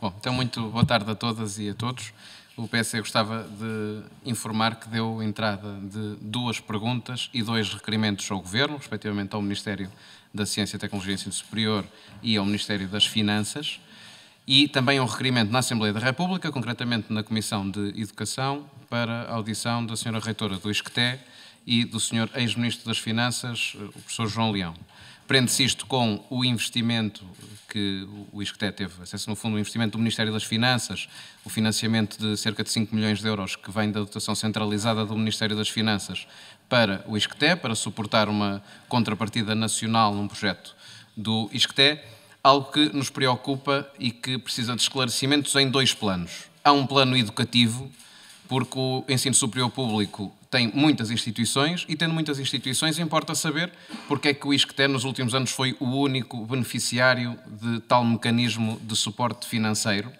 Bom, então muito boa tarde a todas e a todos. O PSE gostava de informar que deu entrada de duas perguntas e dois requerimentos ao Governo, respectivamente ao Ministério da Ciência, Tecnologia e Ensino Superior e ao Ministério das Finanças, e também um requerimento na Assembleia da República, concretamente na Comissão de Educação, para a audição da Sra. Reitora do ISCTE e do Sr. Ex-Ministro das Finanças, o Professor João Leão. Prende-se isto com o investimento que o ISCTE teve acesso, no fundo, ao investimento do Ministério das Finanças, o financiamento de cerca de 5 milhões de euros que vem da dotação centralizada do Ministério das Finanças para o ISCTE, para suportar uma contrapartida nacional num projeto do ISCTE, algo que nos preocupa e que precisa de esclarecimentos em dois planos. Há um plano educativo, porque o ensino superior público tem muitas instituições e, tendo muitas instituições, importa saber porque é que o ISCTE nos últimos anos foi o único beneficiário de tal mecanismo de suporte financeiro.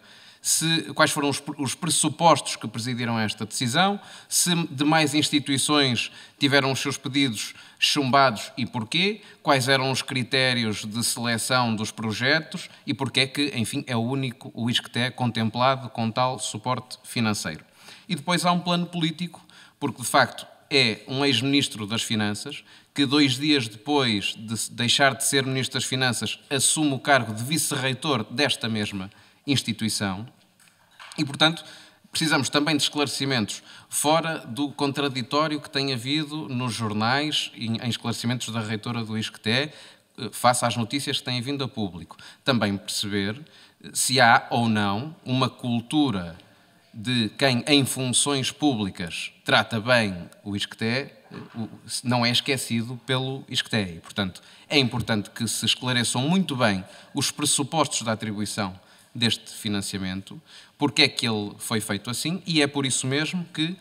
Se, quais foram os, os pressupostos que presidiram esta decisão, se demais instituições tiveram os seus pedidos chumbados e porquê, quais eram os critérios de seleção dos projetos e porquê é que, enfim, é o único o ISCTE contemplado com tal suporte financeiro e depois há um plano político, porque de facto é um ex-ministro das Finanças que, dois dias depois de deixar de ser ministro das Finanças, assume o cargo de vice-reitor desta mesma instituição. E, portanto, precisamos também de esclarecimentos fora do contraditório que tem havido nos jornais, em esclarecimentos da reitora do ISCTE, eh, face às notícias que têm vindo a público. Também perceber eh, se há ou não uma cultura de quem em funções públicas trata bem o ISCTE eh, não é esquecido pelo ISCTE. Portanto, é importante que se esclareçam muito bem os pressupostos da atribuição deste financiamento, porque é que ele foi feito assim e é por isso mesmo que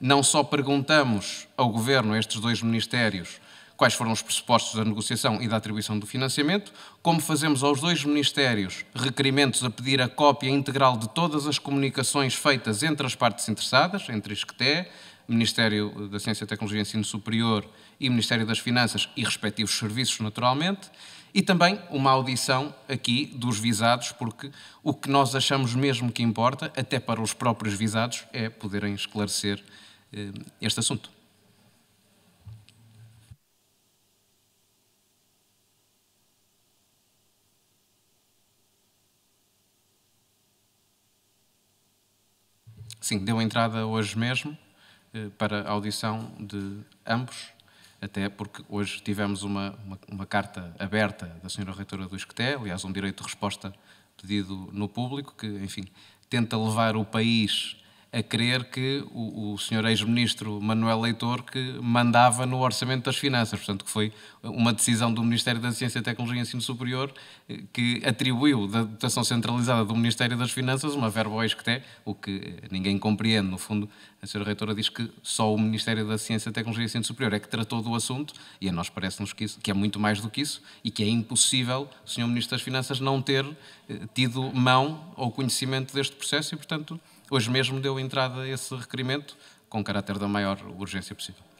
não só perguntamos ao Governo, a estes dois ministérios, quais foram os pressupostos da negociação e da atribuição do financiamento, como fazemos aos dois ministérios requerimentos a pedir a cópia integral de todas as comunicações feitas entre as partes interessadas, entre ISCTE, Ministério da Ciência, Tecnologia e Ensino Superior e Ministério das Finanças e respectivos serviços, naturalmente, e também uma audição aqui dos visados, porque o que nós achamos mesmo que importa, até para os próprios visados, é poderem esclarecer eh, este assunto. Sim, deu entrada hoje mesmo eh, para a audição de ambos, até porque hoje tivemos uma, uma, uma carta aberta da senhora reitora do ISCTE, aliás, um direito de resposta pedido no público, que, enfim, tenta levar o país a crer que o, o senhor ex-ministro Manuel Leitor que mandava no orçamento das finanças, portanto que foi uma decisão do Ministério da Ciência, Tecnologia e Ensino Superior eh, que atribuiu da dotação centralizada do Ministério das Finanças uma verba ao ISCTE, o que eh, ninguém compreende, no fundo a senhora reitora diz que só o Ministério da Ciência, Tecnologia e Ensino Superior é que tratou do assunto e a nós parece-nos que, que, é muito mais do que isso e que é impossível o senhor Ministro das Finanças não ter eh, tido mão ou conhecimento deste processo e, portanto, Hoje mesmo deu entrada a esse requerimento com caráter da maior urgência possível.